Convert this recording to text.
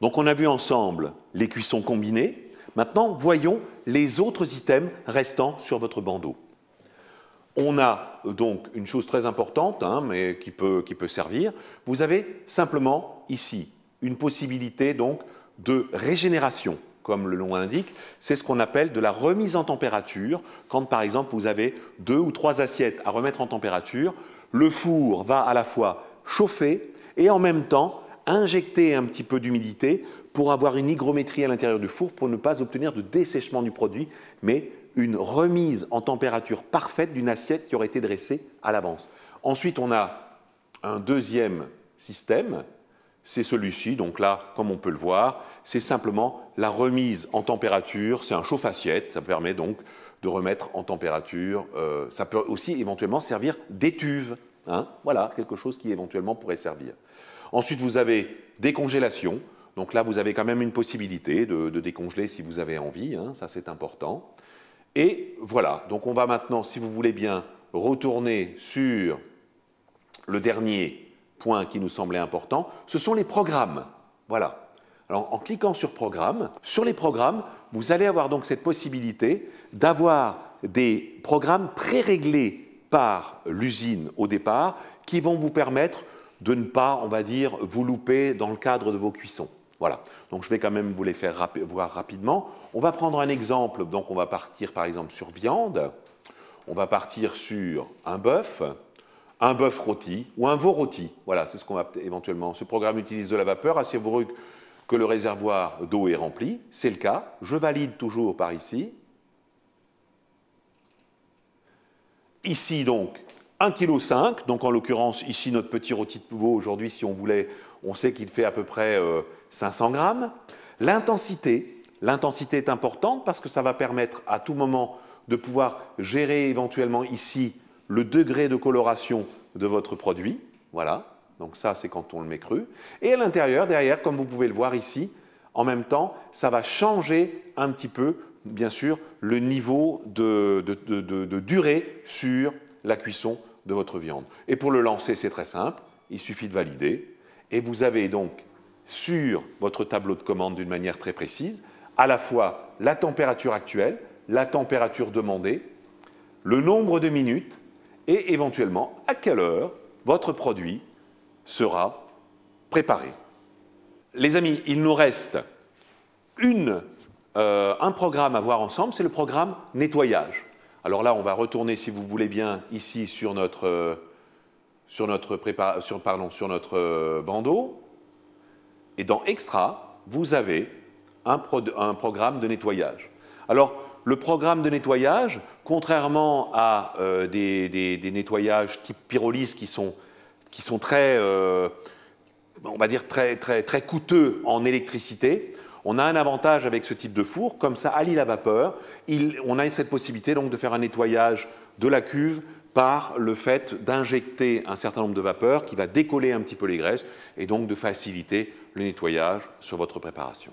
Donc on a vu ensemble les cuissons combinées. Maintenant, voyons les autres items restants sur votre bandeau. On a euh, donc une chose très importante, hein, mais qui peut, servir. Vous avez simplement ici une possibilité donc de régénération, comme le nom l'indique. C'est ce qu'on appelle de la remise en température. Quand par exemple vous avez deux ou trois assiettes à remettre en température, le four va à la fois chauffer et en même temps injecter un petit peu d'humidité pour avoir une hygrométrie à l'intérieur du four pour ne pas obtenir de dessèchement du produit, mais une remise en température parfaite d'une assiette qui aurait été dressée à l'avance. Ensuite, on a un deuxième système, c'est celui-ci. Donc là, comme on peut le voir, c'est simplement la remise en température. C'est un chauffe-assiette, ça permet donc de remettre en température. Euh, ça peut aussi éventuellement servir d'étuve. Hein voilà, quelque chose qui éventuellement pourrait servir. Ensuite, vous avez décongélation. Donc là, vous avez quand même une possibilité de, décongeler si vous avez envie, hein, ça c'est important. Et voilà, donc on va maintenant, si vous voulez bien, retourner sur le dernier point qui nous semblait important, ce sont les programmes. Voilà. Alors en cliquant sur programme, sur les programmes, vous allez avoir donc cette possibilité d'avoir des programmes pré-réglés par l'usine au départ qui vont vous permettre de ne pas, on va dire, vous louper dans le cadre de vos cuissons. Voilà. Donc je vais quand même vous les faire voir rapidement. On va prendre un exemple. Donc on va partir par exemple sur viande. On va partir sur un bœuf, un bœuf rôti ou un veau rôti. Voilà, c'est ce qu'on va éventuellement. Ce programme utilise de la vapeur assez brûle que le réservoir d'eau est rempli. C'est le cas. Je valide toujours par ici. Ici donc, 1,5 kg, donc en l'occurrence ici notre petit rôti de veau aujourd'hui si on voulait, on sait qu'il fait à peu près 500 euh, grammes. L'intensité, l'intensité est importante parce que ça va permettre à tout moment de pouvoir gérer éventuellement ici le degré de coloration de votre produit. Voilà, donc ça c'est quand on le met cru. Et à l'intérieur, derrière, comme vous pouvez le voir ici, en même temps, ça va changer un petit peu, bien sûr, le niveau de durée sur la cuisson votre viande. Et pour le lancer, c'est très simple, il suffit de valider, et vous avez donc sur votre tableau de commande d'une manière très précise à la fois la température actuelle, la température demandée, le nombre de minutes et éventuellement à quelle heure votre produit sera préparé. Les amis, il nous reste une, euh, un programme à voir ensemble, c'est le programme nettoyage. Alors là, on va retourner, si vous voulez bien, ici sur notre, euh, sur, notre euh, bandeau. Et dans Extra, vous avez un, programme de nettoyage. Alors, le programme de nettoyage, contrairement à euh, des, nettoyages type pyrolyse qui sont, qui sont on va dire très coûteux en électricité, on a un avantage avec ce type de four, comme ça allie la vapeur. on a cette possibilité donc de faire un nettoyage de la cuve par le fait d'injecter un certain nombre de vapeurs qui va décoller un petit peu les graisses et donc de faciliter le nettoyage sur votre préparation.